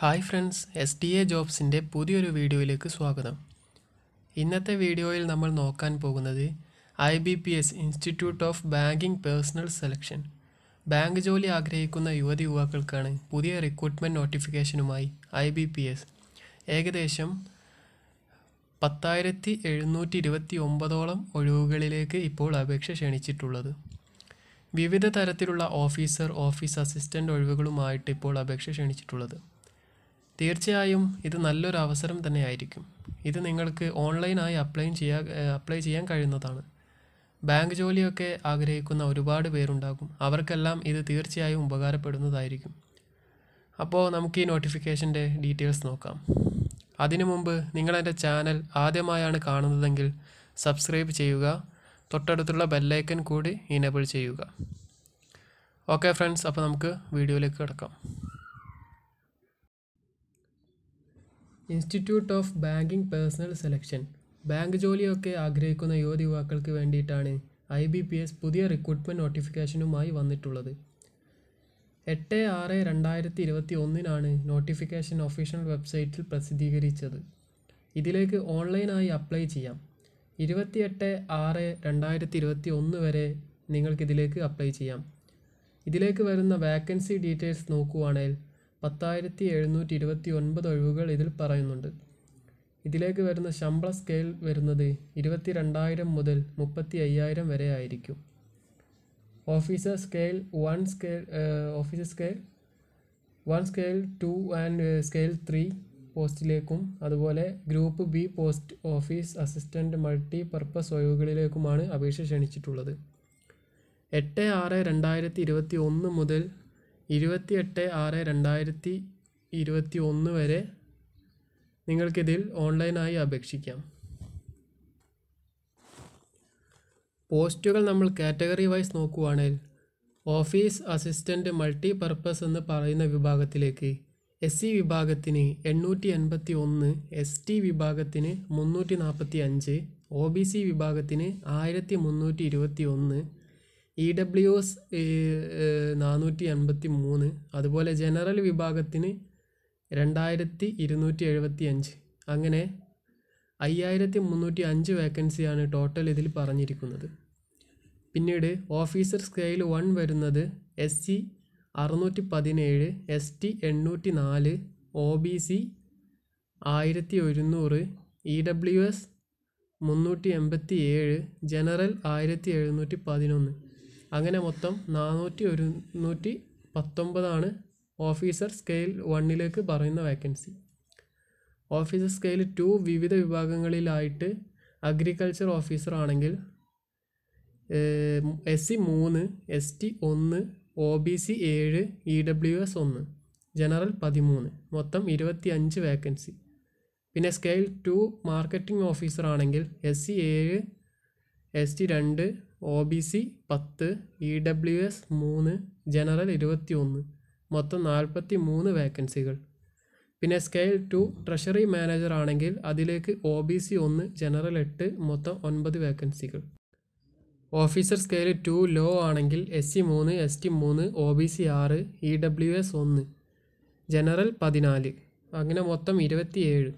hi friends S T A ജോബ്സിൻ്റെ പുതിയൊരു വീഡിയോയിലേക്ക് സ്വാഗതം ഇന്നത്തെ വീഡിയോയിൽ നമ്മൾ നോക്കാൻ പോകുന്നത് I B P S institute of banking personnel selection bank ജോലി ആഗ്രഹിക്കുന്ന യുവതി യുവാക്കൾക്കാണ് പുതിയ റിക്രൂട്ട്മെൻറ്റ് നോട്ടിഫിക്കേഷനുമായി ഐ ബി പി എസ് ഏകദേശം പത്തായിരത്തി എഴുന്നൂറ്റി ഇരുപത്തി ഒമ്പതോളം ഒഴിവുകളിലേക്ക് ഇപ്പോൾ അപേക്ഷ ക്ഷണിച്ചിട്ടുള്ളത് വിവിധ തരത്തിലുള്ള ഓഫീസർ ഓഫീസ് അസിസ്റ്റൻ്റ് ഒഴിവുകളുമായിട്ട് ഇപ്പോൾ അപേക്ഷ ക്ഷണിച്ചിട്ടുള്ളത് തീർച്ചയായും ഇത് നല്ലൊരു അവസരം തന്നെയായിരിക്കും ഇത് നിങ്ങൾക്ക് ഓൺലൈനായി അപ്ലൈ ചെയ്യാ അപ്ലൈ ചെയ്യാൻ കഴിയുന്നതാണ് ബാങ്ക് ജോലിയൊക്കെ ആഗ്രഹിക്കുന്ന ഒരുപാട് പേരുണ്ടാകും അവർക്കെല്ലാം ഇത് തീർച്ചയായും ഉപകാരപ്പെടുന്നതായിരിക്കും അപ്പോൾ നമുക്ക് ഈ നോട്ടിഫിക്കേഷൻ്റെ ഡീറ്റെയിൽസ് നോക്കാം അതിനു മുമ്പ് നിങ്ങളെൻ്റെ ചാനൽ ആദ്യമായാണ് കാണുന്നതെങ്കിൽ സബ്സ്ക്രൈബ് ചെയ്യുക തൊട്ടടുത്തുള്ള ബെല്ലൈക്കൻ കൂടി ഇനേബിൾ ചെയ്യുക ഓക്കെ ഫ്രണ്ട്സ് അപ്പോൾ നമുക്ക് വീഡിയോയിലേക്ക് കിടക്കാം institute of banking personnel selection bank ജോലിയൊക്കെ ആഗ്രഹിക്കുന്ന യുവതിയുവാക്കൾക്ക് വേണ്ടിയിട്ടാണ് ഐ ബി പി എസ് പുതിയ റിക്രൂട്ട്മെൻറ്റ് നോട്ടിഫിക്കേഷനുമായി വന്നിട്ടുള്ളത് എട്ട് ആറ് രണ്ടായിരത്തി ഇരുപത്തി ഒന്നിനാണ് നോട്ടിഫിക്കേഷൻ ഒഫീഷ്യൽ വെബ്സൈറ്റിൽ പ്രസിദ്ധീകരിച്ചത് ഇതിലേക്ക് ഓൺലൈനായി അപ്ലൈ ചെയ്യാം ഇരുപത്തിയെട്ട് ആറ് രണ്ടായിരത്തി ഇരുപത്തി ഒന്ന് വരെ നിങ്ങൾക്കിതിലേക്ക് അപ്ലൈ ചെയ്യാം ഇതിലേക്ക് വരുന്ന വാക്കൻസി ഡീറ്റെയിൽസ് നോക്കുവാണെങ്കിൽ പത്തായിരത്തി എഴുന്നൂറ്റി ഇരുപത്തി ഒൻപത് ഒഴിവുകൾ ഇതിൽ പറയുന്നുണ്ട് ഇതിലേക്ക് വരുന്ന ശമ്പള സ്കെയിൽ വരുന്നത് ഇരുപത്തി രണ്ടായിരം മുതൽ മുപ്പത്തി അയ്യായിരം വരെ ആയിരിക്കും officer scale one scale officer scale one scale two and scale three പോസ്റ്റിലേക്കും അതുപോലെ group B post office assistant multi purpose ഒഴിവുകളിലേക്കുമാണ് അപേക്ഷ ക്ഷണിച്ചിട്ടുള്ളത് എട്ട് ആറ് രണ്ടായിരത്തി ഇരുപത്തി ഒന്ന് മുതൽ ഇരുപത്തി എട്ട് ആറ് രണ്ടായിരത്തി ഇരുപത്തി ഒന്ന് വരെ നിങ്ങൾക്കിതിൽ ഓൺലൈനായി അപേക്ഷിക്കാം പോസ്റ്റുകൾ നമ്മൾ കാറ്റഗറി വൈസ് നോക്കുകയാണെങ്കിൽ ഓഫീസ് അസിസ്റ്റൻ്റ് മൾട്ടി പർപ്പസ് എന്ന് പറയുന്ന വിഭാഗത്തിലേക്ക് എസ് സി വിഭാഗത്തിന് എണ്ണൂറ്റി എൺപത്തി ഒന്ന് എസ് ടി വിഭാഗത്തിന് മുന്നൂറ്റി നാൽപ്പത്തി അഞ്ച് ഒ ബി സി വിഭാഗത്തിന് ആയിരത്തി മുന്നൂറ്റി ഇരുപത്തി ഒന്ന് ഇ e ഡബ്ല്യു എസ് നാനൂറ്റി എൺപത്തി മൂന്ന് അതുപോലെ ജനറൽ വിഭാഗത്തിന് രണ്ടായിരത്തി ഇരുന്നൂറ്റി എഴുപത്തി അഞ്ച് അങ്ങനെ അയ്യായിരത്തി മുന്നൂറ്റി അഞ്ച് വേക്കൻസിയാണ് ടോട്ടൽ ഇതിൽ പറഞ്ഞിരിക്കുന്നത് പിന്നീട് ഓഫീസർ സ്കെയിൽ വൺ വരുന്നത് എസ് സി അറുന്നൂറ്റി പതിനേഴ് എസ് ടി എണ്ണൂറ്റി നാല് ഒ ബി സി ആയിരത്തി ഒരുന്നൂറ് ഇ e ഡബ്ല്യു എസ് മുന്നൂറ്റി എൺപത്തി ഏഴ് ജനറൽ ആയിരത്തി എഴുന്നൂറ്റി പതിനൊന്ന് അങ്ങനെ മൊത്തം നാനൂറ്റി ഒരുന്നൂറ്റി പത്തൊമ്പതാണ് ഓഫീസർ സ്കെയിൽ വണ്ണിലേക്ക് പറയുന്ന വേക്കൻസി ഓഫീസർ സ്കെയിൽ ടു വിവിധ വിഭാഗങ്ങളിലായിട്ട് അഗ്രികൾച്ചർ ഓഫീസർ ആണെങ്കിൽ എസ് സി മൂന്ന് എസ് ടി ഒന്ന് ഒ ബി സി ഏഴ് ഇ ഡബ്ല്യു എസ് ഒന്ന് ജനറൽ പതിമൂന്ന് മൊത്തം ഇരുപത്തി അഞ്ച് വേക്കൻസി പിന്നെ സ്കെയിൽ ടു മാർക്കറ്റിംഗ് ഓഫീസർ ആണെങ്കിൽ എസ് സി ഏഴ് എസ് ടി രണ്ട് ഒ ബി സി പത്ത് ഇ ഡബ്ല്യു എസ് മൂന്ന് ജനറൽ ഇരുപത്തി ഒന്ന് മൊത്തം നാൽപ്പത്തി മൂന്ന് വേക്കൻസികൾ പിന്നെ സ്കെയിൽ ടു ട്രഷറി മാനേജർ ആണെങ്കിൽ അതിലേക്ക് ഒ ബി സി ഒന്ന് ജനറൽ എട്ട് മൊത്തം ഒൻപത് വേക്കൻസികൾ ഓഫീസർ സ്കെയിൽ ടു ലോ ആണെങ്കിൽ എസ് സി മൂന്ന് എസ് ടി മൂന്ന് ഒ ബി സി ആറ് ഇ ഡബ്ല്യു എസ് ഒന്ന് ജനറൽ പതിനാല് അങ്ങനെ മൊത്തം ഇരുപത്തിയേഴ്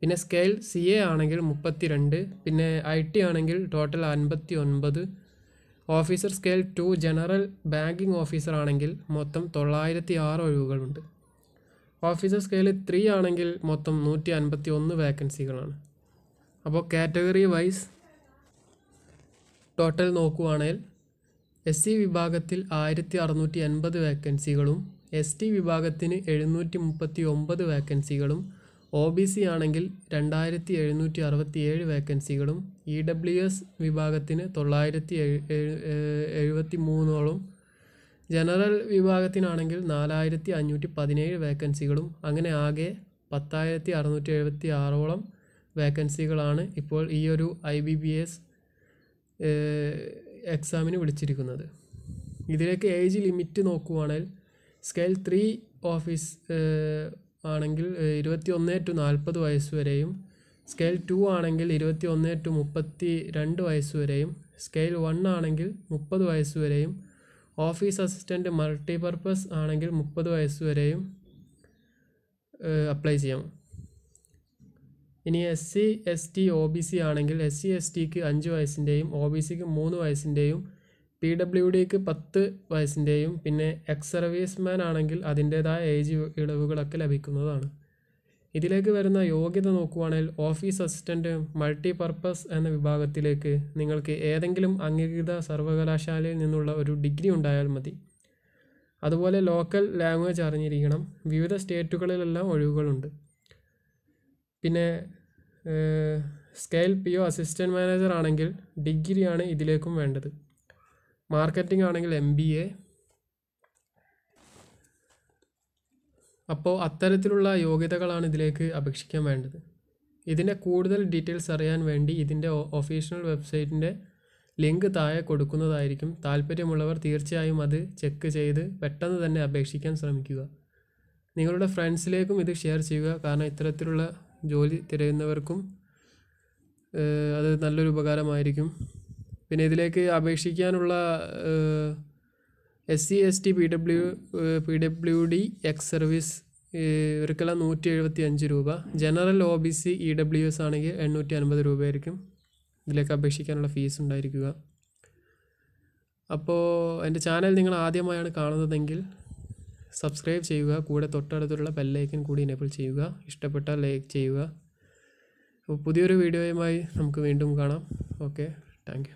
പിന്നെ സ്കെയിൽ സി എ ആണെങ്കിൽ മുപ്പത്തി രണ്ട് പിന്നെ ഐ ടി ആണെങ്കിൽ ടോട്ടൽ അൻപത്തി ഒൻപത് officer scale two general banking officer ആണെങ്കിൽ മൊത്തം തൊള്ളായിരത്തി ആറ് ഒഴിവുകളുണ്ട് ഓഫീസർ സ്കെയിൽ ത്രീ ആണെങ്കിൽ മൊത്തം നൂറ്റി അൻപത്തി ഒന്ന് വേക്കൻസികളാണ് അപ്പോൾ കാറ്റഗറി വൈസ് ടോട്ടൽ നോക്കുവാണെങ്കിൽ എസ് സി വിഭാഗത്തിൽ ആയിരത്തി അറുന്നൂറ്റി അൻപത് വേക്കൻസികളും എസ് ടി വിഭാഗത്തിന് എഴുന്നൂറ്റി മുപ്പത്തി ഒമ്പത് വേക്കൻസികളും ഒ ബി സി ആണെങ്കിൽ രണ്ടായിരത്തി എഴുന്നൂറ്റി അറുപത്തി ഏഴ് വേക്കൻസികളും ഇ ഡബ്ല്യു എസ് വിഭാഗത്തിന് തൊള്ളായിരത്തി എഴുപത്തി മൂന്നോളം ജനറൽ വിഭാഗത്തിനാണെങ്കിൽ നാലായിരത്തി അഞ്ഞൂറ്റി പതിനേഴ് വേക്കൻസികളും അങ്ങനെ ആകെ പത്തായിരത്തി അറുന്നൂറ്റി എഴുപത്തി ആറോളം വേക്കൻസികളാണ് ഇപ്പോൾ ഈ ഒരു ഐ ബി ബി എസ് എക്സാമിന് വിളിച്ചിരിക്കുന്നത് ഇതിലേക്ക് ഏജ് ലിമിറ്റ് നോക്കുവാണെങ്കിൽ സ്കെയിൽ ത്രീ ഓഫീസ് ആണെങ്കിൽ ഇരുപത്തി ഒന്ന് ടു നാൽപ്പത് വയസ്സ് വരെയും സ്കെയിൽ ടു ആണെങ്കിൽ ഇരുപത്തി ഒന്ന് ടു മുപ്പത്തി രണ്ട് വയസ്സ് വരെയും സ്കെയിൽ വൺ ആണെങ്കിൽ മുപ്പത് വയസ്സ് വരെയും ഓഫീസ് അസിസ്റ്റൻറ്റ് മൾട്ടിപർപ്പസ് ആണെങ്കിൽ മുപ്പത് വയസ്സ് വരെയും അപ്ലൈ ചെയ്യാം ഇനി S C S T O B C ആണെങ്കിൽ എസ് സി എസ് ടിക്ക് അഞ്ച് വയസ്സിൻ്റെയും ഒ ബി സിക്ക് മൂന്ന് വയസ്സിൻ്റെയും പി ഡബ്ല്യു ഡിക്ക് പത്ത് വയസ്സിൻ്റെയും പിന്നെ എക്സ് സർവീസ്മാൻ ആണെങ്കിൽ അതിൻ്റേതായ ഏജ് ഇളവുകളൊക്കെ ലഭിക്കുന്നതാണ് ഇതിലേക്ക് വരുന്ന യോഗ്യത നോക്കുവാണെങ്കിൽ ഓഫീസ് അസിസ്റ്റൻറ്റ് മൾട്ടി പർപ്പസ് എന്ന വിഭാഗത്തിലേക്ക് നിങ്ങൾക്ക് ഏതെങ്കിലും അംഗീകൃത സർവകലാശാലയിൽ നിന്നുള്ള ഒരു ഡിഗ്രി ഉണ്ടായാൽ മതി അതുപോലെ ലോക്കൽ ലാംഗ്വേജ് അറിഞ്ഞിരിക്കണം വിവിധ സ്റ്റേറ്റുകളിലെല്ലാം ഒഴിവുകളുണ്ട് പിന്നെ scale P O assistant manager ആണെങ്കിൽ ഡിഗ്രിയാണ് ഇതിലേക്കും വേണ്ടത് മാർക്കറ്റിംഗ് ആണെങ്കിൽ എം ബി എ അപ്പോൾ അത്തരത്തിലുള്ള യോഗ്യതകളാണ് ഇതിലേക്ക് അപേക്ഷിക്കാൻ വേണ്ടത് ഇതിൻ്റെ കൂടുതൽ ഡീറ്റെയിൽസ് അറിയാൻ വേണ്ടി ഇതിൻ്റെ ഒഫീഷ്യൽ വെബ്സൈറ്റിൻ്റെ ലിങ്ക് താഴെ കൊടുക്കുന്നതായിരിക്കും താല്പര്യമുള്ളവർ തീർച്ചയായും അത് ചെക്ക് ചെയ്ത് പെട്ടെന്ന് തന്നെ അപേക്ഷിക്കാൻ ശ്രമിക്കുക നിങ്ങളുടെ ഫ്രണ്ട്സിലേക്കും ഇത് ഷെയർ ചെയ്യുക കാരണം ഇത്തരത്തിലുള്ള ജോലി തിരയുന്നവർക്കും അത് നല്ലൊരു ഉപകാരമായിരിക്കും പിന്നെ ഇതിലേക്ക് അപേക്ഷിക്കാനുള്ള S C S T P W P W D ex service ഇവർക്കെല്ലാം നൂറ്റി എഴുപത്തി അഞ്ച് രൂപ general O B C E W S ആണെങ്കിൽ എണ്ണൂറ്റി അൻപത് രൂപയായിരിക്കും ഇതിലേക്ക് അപേക്ഷിക്കാനുള്ള ഫീസ് ഉണ്ടായിരിക്കുക അപ്പോൾ എൻ്റെ ചാനൽ നിങ്ങൾ ആദ്യമായാണ് കാണുന്നതെങ്കിൽ സബ്സ്ക്രൈബ് ചെയ്യുക കൂടെ തൊട്ടടുത്തുള്ള ബെല്ലൈക്കൻ കൂടി എനേബിൾ ചെയ്യുക ഇഷ്ടപ്പെട്ടാൽ ലൈക്ക് ചെയ്യുക അപ്പോൾ പുതിയൊരു വീഡിയോയുമായി നമുക്ക് വീണ്ടും കാണാം ഓക്കെ താങ്ക്